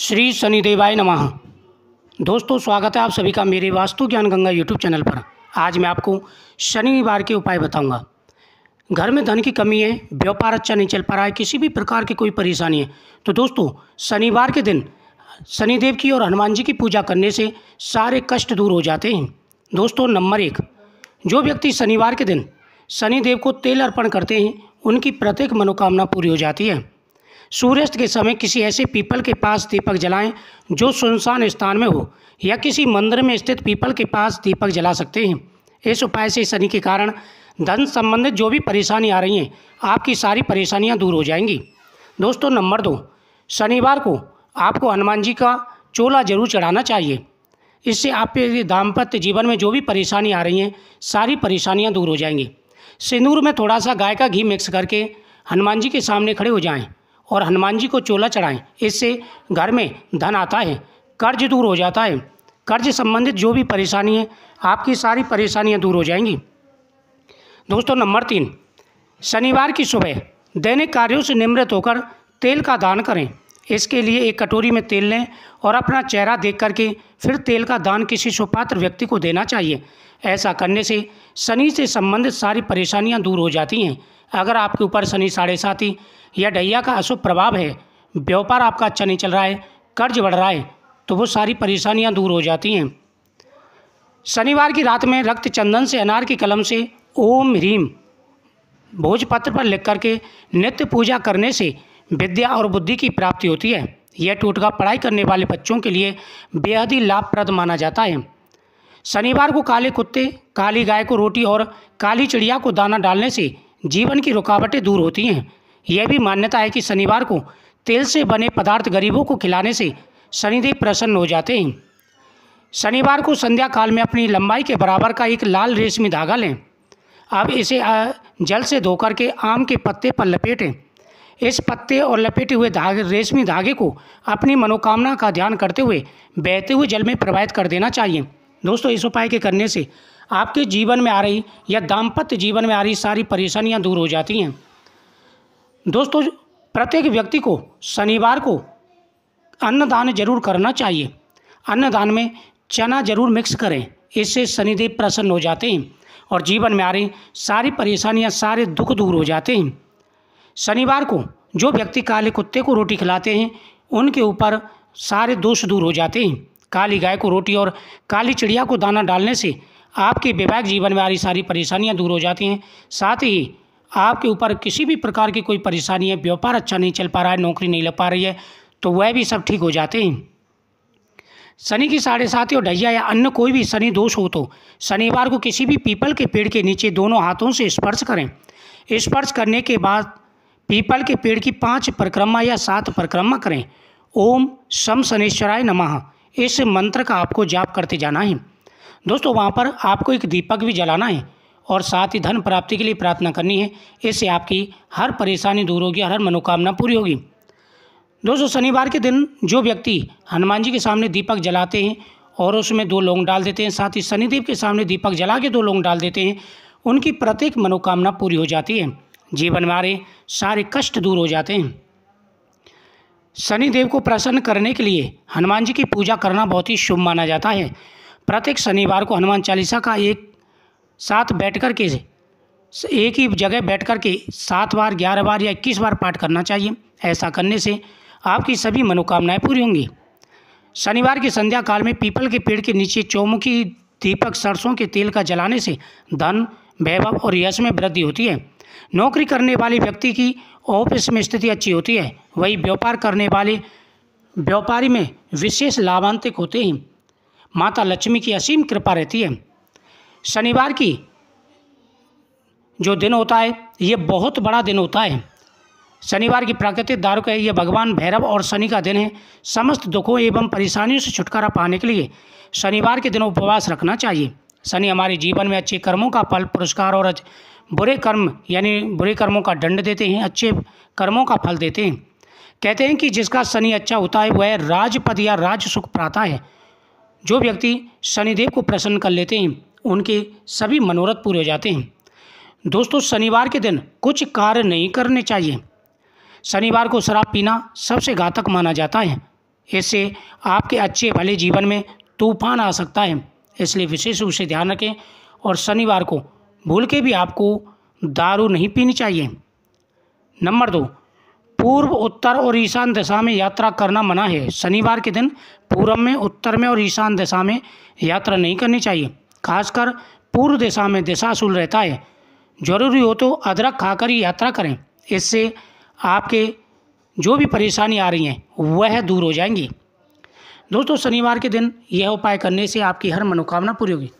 श्री शनिदेवाय नमः दोस्तों स्वागत है आप सभी का मेरे वास्तु ज्ञान गंगा यूट्यूब चैनल पर आज मैं आपको शनिवार के उपाय बताऊंगा घर में धन की कमी है व्यापार अच्छा नहीं चल पा रहा है किसी भी प्रकार की कोई परेशानी है तो दोस्तों शनिवार के दिन शनिदेव की और हनुमान जी की पूजा करने से सारे कष्ट दूर हो जाते हैं दोस्तों नंबर एक जो व्यक्ति शनिवार के दिन शनिदेव को तेल अर्पण करते हैं उनकी प्रत्येक मनोकामना पूरी हो जाती है सूर्यास्त के समय किसी ऐसे पीपल के पास दीपक जलाएं जो सुनसान स्थान में हो या किसी मंदिर में स्थित पीपल के पास दीपक जला सकते हैं इस उपाय से शनि के कारण धन संबंधित जो भी परेशानी आ रही हैं आपकी सारी परेशानियां दूर हो जाएंगी दोस्तों नंबर दो शनिवार को आपको हनुमान जी का चोला जरूर चढ़ाना चाहिए इससे आपके दाम्पत्य जीवन में जो भी परेशानी आ रही हैं सारी परेशानियां दूर हो जाएंगी सिंदूर में थोड़ा सा गाय का घी मिक्स करके हनुमान जी के सामने खड़े हो जाएं और हनुमान जी को चोला चढ़ाएं इससे घर में धन आता है कर्ज दूर हो जाता है कर्ज संबंधित जो भी परेशानी है आपकी सारी परेशानियां दूर हो जाएंगी दोस्तों नंबर तीन शनिवार की सुबह दैनिक कार्यों से निमृत होकर तेल का दान करें इसके लिए एक कटोरी में तेल लें और अपना चेहरा देख करके फिर तेल का दान किसी सुपात्र व्यक्ति को देना चाहिए ऐसा करने से शनि से संबंधित सारी परेशानियां दूर हो जाती हैं अगर आपके ऊपर शनि साढ़े साथी या ढैया का अशुभ प्रभाव है व्यापार आपका अच्छा नहीं चल रहा है कर्ज बढ़ रहा है तो वो सारी परेशानियाँ दूर हो जाती हैं शनिवार की रात में रक्त चंदन से अनार की कलम से ओम ह्रीम भोजपत्र पर लिख करके नित्य पूजा करने से विद्या और बुद्धि की प्राप्ति होती है यह टोटका पढ़ाई करने वाले बच्चों के लिए बेहद ही लाभप्रद माना जाता है शनिवार को काले कुत्ते काली गाय को रोटी और काली चिड़िया को दाना डालने से जीवन की रुकावटें दूर होती हैं यह भी मान्यता है कि शनिवार को तेल से बने पदार्थ गरीबों को खिलाने से शनिदेव प्रसन्न हो जाते हैं शनिवार को संध्या काल में अपनी लंबाई के बराबर का एक लाल रेशमी धागा लें अब इसे जल से धोकर के आम के पत्ते पर लपेटें इस पत्ते और लपेटे हुए धागे रेशमी धागे को अपनी मनोकामना का ध्यान करते हुए बहते हुए जल में प्रवाहित कर देना चाहिए दोस्तों इस उपाय के करने से आपके जीवन में आ रही या दाम्पत्य जीवन में आ रही सारी परेशानियां दूर हो जाती हैं दोस्तों प्रत्येक व्यक्ति को शनिवार को अन्नदान जरूर करना चाहिए अन्नदान में चना जरूर मिक्स करें इससे शनिदेव प्रसन्न हो जाते हैं और जीवन में आ रही सारी परेशानियां सारे दुख दूर हो जाते हैं शनिवार को जो व्यक्ति काले कुत्ते को रोटी खिलाते हैं उनके ऊपर सारे दोष दूर हो जाते हैं काली गाय को रोटी और काली चिड़िया को दाना डालने से आपके वैवाहिक जीवन में आ रही सारी परेशानियां दूर हो जाती हैं साथ ही आपके ऊपर किसी भी प्रकार की कोई परेशानी है व्यापार अच्छा नहीं चल पा रहा है नौकरी नहीं लग पा रही है तो वह भी सब ठीक हो जाते हैं शनि की साढ़े साथी और ढैया या अन्य कोई भी शनि दोष हो तो शनिवार को किसी भी पीपल के पेड़ के नीचे दोनों हाथों से स्पर्श करें स्पर्श करने के बाद पीपल के पेड़ की पांच परिक्रमा या सात परिक्रमा करें ओम सम शनेश्वराय नमः इस मंत्र का आपको जाप करते जाना है दोस्तों वहाँ पर आपको एक दीपक भी जलाना है और साथ ही धन प्राप्ति के लिए प्रार्थना करनी है इससे आपकी हर परेशानी दूर होगी और हर मनोकामना पूरी होगी दोस्तों शनिवार के दिन जो व्यक्ति हनुमान जी के सामने दीपक जलाते हैं और उसमें दो लोंग डाल देते हैं साथ ही शनिदेव के सामने दीपक जला के दो लोंग डाल देते हैं उनकी प्रत्येक मनोकामना पूरी हो जाती है जीवन मारे सारे कष्ट दूर हो जाते हैं शनिदेव को प्रसन्न करने के लिए हनुमान जी की पूजा करना बहुत ही शुभ माना जाता है प्रत्येक शनिवार को हनुमान चालीसा का एक साथ बैठ कर के एक ही जगह बैठ कर के सात बार ग्यारह बार या इक्कीस बार पाठ करना चाहिए ऐसा करने से आपकी सभी मनोकामनाएं पूरी होंगी शनिवार की संध्या काल में पीपल के पेड़ के नीचे चौमुखी दीपक सरसों के तेल का जलाने से धन वैभव और यश में वृद्धि होती है नौकरी करने वाले व्यक्ति की ऑफिस में स्थिति अच्छी होती है वही व्यापार करने वाले व्यापारी में विशेष लाभान्वित होते हैं माता लक्ष्मी की असीम कृपा रहती है शनिवार की जो दिन होता है ये बहुत बड़ा दिन होता है शनिवार की प्राकृतिक दारुक है यह भगवान भैरव और शनि का दिन है समस्त दुखों एवं परेशानियों से छुटकारा पाने के लिए शनिवार के दिन उपवास रखना चाहिए शनि हमारे जीवन में अच्छे कर्मों का फल पुरस्कार और बुरे कर्म यानी बुरे कर्मों का दंड देते हैं अच्छे कर्मों का फल देते हैं कहते हैं कि जिसका शनि अच्छा होता है वह राजपद या राज सुख प्राता है जो व्यक्ति शनिदेव को प्रसन्न कर लेते हैं उनके सभी मनोरथ पूरे हो जाते हैं दोस्तों शनिवार के दिन कुछ कार्य नहीं करने चाहिए शनिवार को शराब पीना सबसे घातक माना जाता है इससे आपके अच्छे भले जीवन में तूफान आ सकता है इसलिए विशेष रूप से ध्यान रखें और शनिवार को भूल के भी आपको दारू नहीं पीनी चाहिए नंबर दो पूर्व उत्तर और ईशान दिशा में यात्रा करना मना है शनिवार के दिन पूर्व में उत्तर में और ईशान दिशा में यात्रा नहीं करनी चाहिए खासकर पूर्व दिशा में सुल रहता है जरूरी हो तो अदरक खाकर ही यात्रा करें इससे आपके जो भी परेशानी आ रही हैं वह दूर हो जाएंगी दोस्तों शनिवार के दिन यह उपाय करने से आपकी हर मनोकामना पूरी होगी